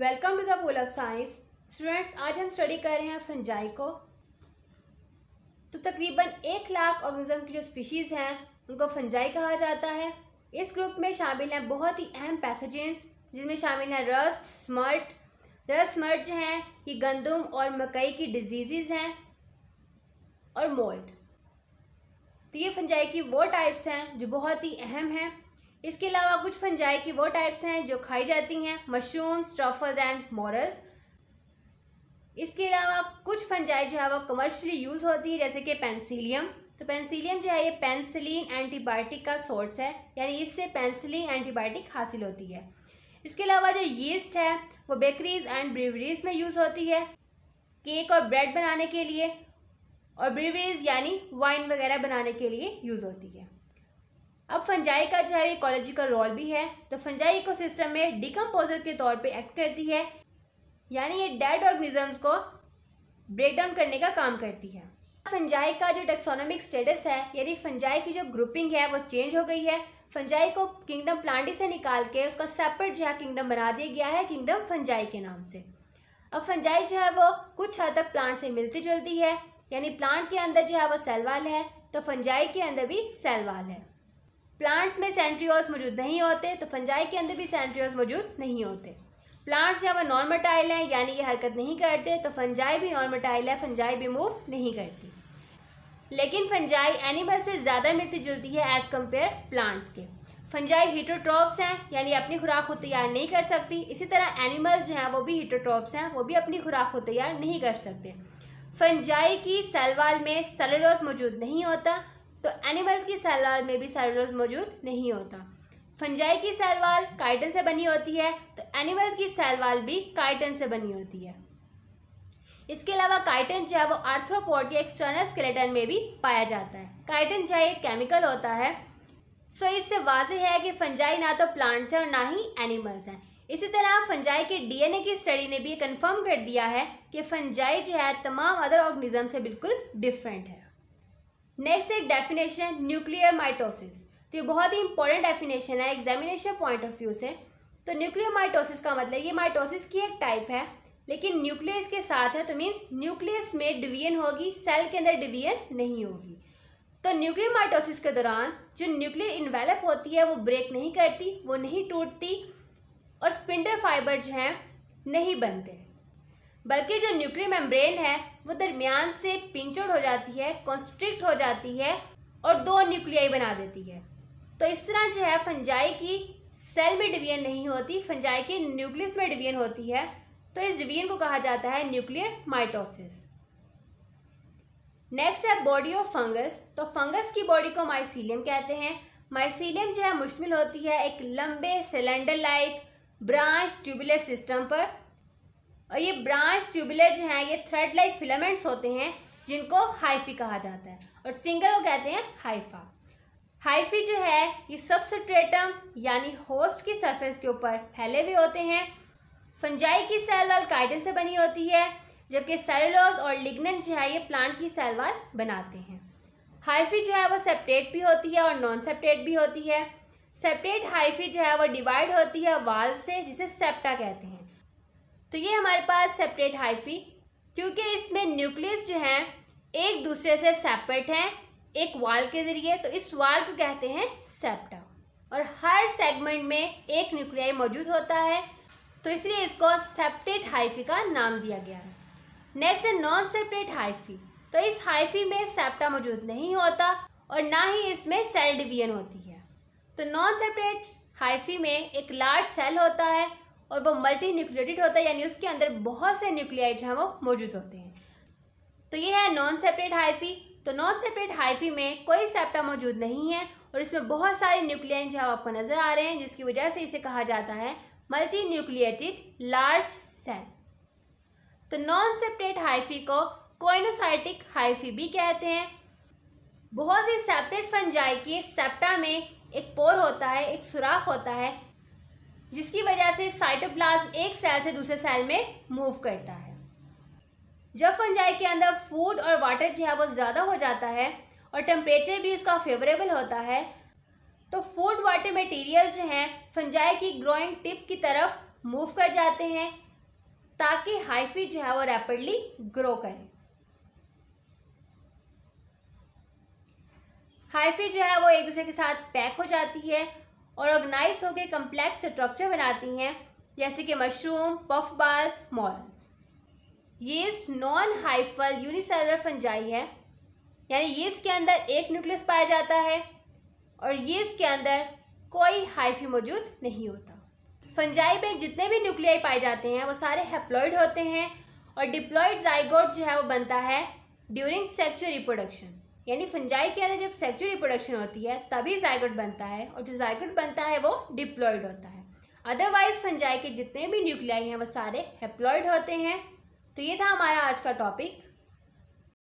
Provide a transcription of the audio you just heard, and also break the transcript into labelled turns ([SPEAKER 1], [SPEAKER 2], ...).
[SPEAKER 1] welcome to the pole of science students आज हम study कर रहे हैं फंजाई को तो तकरीबन एक लाख ऑर्गेनिज्म की जो स्पीशीज़ हैं उनको फंजाई कहा जाता है इस ग्रुप में शामिल हैं बहुत ही अहम पैथोजेंस जिनमें शामिल हैं रस्ट स्मर्ट रस्ट स्मर्ट जो हैं ये गंदुम और मकई की डिजीज़ हैं और मोल्ड तो ये फंजाई की वो टाइप्स हैं जो बहुत ही अहम हैं इसके अलावा कुछ फंजाई की वो टाइप्स हैं जो खाई जाती हैं मशरूम्स ट्रफल्स एंड मॉरल्स इसके अलावा कुछ फंजाई जो है वो कमर्शली यूज़ होती है जैसे कि पेंसिलियम तो पेंसिलियम जो है ये पेंसिलिन एंटीबायोटिक का सोर्स है यानी इससे पेंसिलिन एंटीबायोटिक हासिल होती है इसके अलावा जो यीस्ट है वो बेकरीज एंड ब्रिवरीज में यूज़ होती है केक और ब्रेड बनाने के लिए और ब्रिवरीज यानी वाइन वगैरह बनाने के लिए यूज़ होती है अब फंजाई का जो है इकोलॉजिकल रोल भी है तो फंजाई इकोसिस्टम में डिकम्पोजर के तौर पे एक्ट करती है यानी ये डेड ऑर्गेनिजम्स को ब्रेक डाउन करने का काम करती है फंजाई का जो टेक्सोनॉमिक स्टेटस है यानी फंजाई की जो ग्रुपिंग है वो चेंज हो गई है फंजाई को किंगडम प्लांटी से निकाल के उसका सेपरेट जो है किंगडम बना दिया गया है किंगडम फंजाई के नाम से अब फंजाई जो है वो कुछ हद तक प्लांट से मिलती जुलती है यानी प्लांट के अंदर जो है वो सेलवाल है तो फंजाई के अंदर भी सेलवाल है प्लांट्स में सेंट्रियोल्स मौजूद नहीं होते तो फंजाई के अंदर भी सेंट्रियोल्स मौजूद नहीं होते प्लांट्स जब नॉन मटाइल हैं यानी ये हरकत नहीं करते तो फंजाई भी नॉन मटाइल है फंजाई भी मूव नहीं करती लेकिन फंजाई एनिमल से ज़्यादा मिलती जुलती है एज कम्पेयर प्लांट्स के फंजाई हीटोट्रॉप्स हैं यानी अपनी खुराक खुद तैयार नहीं कर सकती इसी तरह एनिमल्स जो हैं वो भी हीटोट्रॉप्स हैं वो भी अपनी खुराक खुद तैयार नहीं कर सकते फंजाई की सलवाल में सेलुलोज मौजूद नहीं होता तो एनिमल्स की सेलवाल में भी सेल मौजूद नहीं होता फंजाई की सेलवाल काइटन से बनी होती है तो एनिमल्स की सेलवाल भी काइटन से बनी होती है इसके अलावा काइटन जो है वो आर्थ्रोपोड या एक्सटर्नल स्केलेटन में भी पाया जाता है काइटन जो है एक केमिकल होता है सो इससे वाजह है कि फंजाई ना तो प्लांट्स हैं और ना ही एनिमल्स हैं इसी तरह फंजाई के डीएनए की स्टडी ने भी कंफर्म कर दिया है कि फंजाई जो है तमाम अदर ऑर्गेनिज्म से बिल्कुल डिफरेंट है नेक्स्ट एक डेफिनेशन न्यूक्लियर माइटोसिस तो ये बहुत ही इंपॉर्टेंट डेफिनेशन है एग्जामिनेशन पॉइंट ऑफ व्यू से तो न्यूक्लियर माइटोसिस का मतलब ये माइटोसिस की एक टाइप है लेकिन न्यूक्लियस के साथ है तो मीन्स न्यूक्लियस में डिवीजन होगी सेल के अंदर डिवीजन नहीं होगी तो न्यूक्लियर माइटोसिस के दौरान जो न्यूक्लियर इन्वेलप होती है वो ब्रेक नहीं करती वो नहीं टूटती और स्पिंडर फाइबर जो हैं नहीं बनते बल्कि जो न्यूक्लियर मेम्ब्रेन है वो दरमियान से पिंचड़ हो जाती है कॉन्स्ट्रिक्ट हो जाती है और दो न्यूक्लियाई बना देती है तो इस तरह जो है फंजाई की सेल में डिवीजन नहीं होती फंजाई के न्यूक्लियस में डिवीजन होती है तो इस डिवीजन को कहा जाता है न्यूक्लियर माइटोसिस नेक्स्ट है बॉडी ऑफ फंगस तो फंगस की बॉडी को माइसीलियम कहते हैं माइसीलियम जो है मुश्तमिल होती है एक लंबे cylinder like branch tubular system पर और ये ब्रांच ट्यूबुलर जो हैं ये थ्रेड लाइक फिलामेंट्स होते हैं जिनको हाइफी कहा जाता है और सिंगल को कहते हैं हाइफा हाइफी जो है ये ट्रेटम यानी होस्ट की सरफेस के ऊपर फैले हुए होते हैं फंजाई की सेल वाल काइटन से बनी होती है जबकि सेलोज और लिग्नेंट जो है ये प्लांट की सेल वाल बनाते हैं हाइफी जो है वो सेपरेट भी होती है और नॉन सेपरेट भी होती है सेपरेट हाइफी जो है वो डिवाइड होती है वाल से जिसे सेप्टा कहते हैं तो ये हमारे पास सेपरेट हाइफी क्योंकि इसमें न्यूक्लियस जो है एक दूसरे से सेपरेट हैं एक वाल के जरिए तो इस वाल को कहते हैं सेप्टा और हर सेगमेंट में एक न्यूक्लियाई मौजूद होता है तो इसलिए इसको सेप्टेट हाइफी का नाम दिया गया है नेक्स्ट है नॉन सेपरेट हाइफी तो इस हाइफी में सेप्टा मौजूद नहीं होता और ना ही इसमें सेल डिवीजन होती है तो नॉन सेपरेट हाइफी में एक लार्ज सेल होता है और वो मल्टी न्यूक्लियोटेड होता है यानी उसके अंदर बहुत से न्यूक्लियाई जो है वो मौजूद होते हैं तो ये है नॉन सेपरेट हाइफी तो नॉन सेपरेट हाइफी में कोई सेप्टा मौजूद नहीं है और इसमें बहुत सारे न्यूक्लियाई जो आपको नजर आ रहे हैं जिसकी वजह से इसे कहा जाता है मल्टी न्यूक्लिएटेड लार्ज सेल तो नॉन सेपरेट हाइफी को कोइनोसाइटिक हाइफी भी कहते हैं बहुत ही सेपरेट फंजाई के सेप्टा में एक पोर होता है एक सुराख होता है जिसकी वजह से साइटोप्लाज्म एक सेल से दूसरे सेल में मूव करता है जब फंजाई के अंदर फूड और वाटर जो है वो ज़्यादा हो जाता है और टेम्परेचर भी उसका फेवरेबल होता है तो फूड वाटर मटेरियल जो हैं फंजाई की ग्रोइंग टिप की तरफ मूव कर जाते हैं ताकि हाइफी जो है वो रैपिडली ग्रो करें हाइफी जो है वो एक दूसरे के साथ पैक हो जाती है और ऑर्गेनाइज होकर कम्प्लेक्स स्ट्रक्चर बनाती हैं जैसे कि मशरूम पफ बाल्स मॉरल्स ये नॉन हाइफल यूनिसेलर फंजाई है यानी ये इसके अंदर एक न्यूक्लियस पाया जाता है और ये इसके अंदर कोई हाइफी मौजूद नहीं होता फंजाई में जितने भी न्यूक्लियाई पाए जाते हैं वो सारे हेप्लॉइड होते हैं और डिप्लॉइड जाइगोट जो है वो बनता है ड्यूरिंग सेक्चुअल रिप्रोडक्शन यानी फंजाई के अंदर जब सेक्चुअल रिप्रोडक्शन होती है तभी जायगट बनता है और जो जायगट बनता है वो डिप्लॉयड होता है अदरवाइज फंजाई के जितने भी न्यूक्लियाई हैं वो सारे हेप्लॉयड होते हैं तो ये था हमारा आज का टॉपिक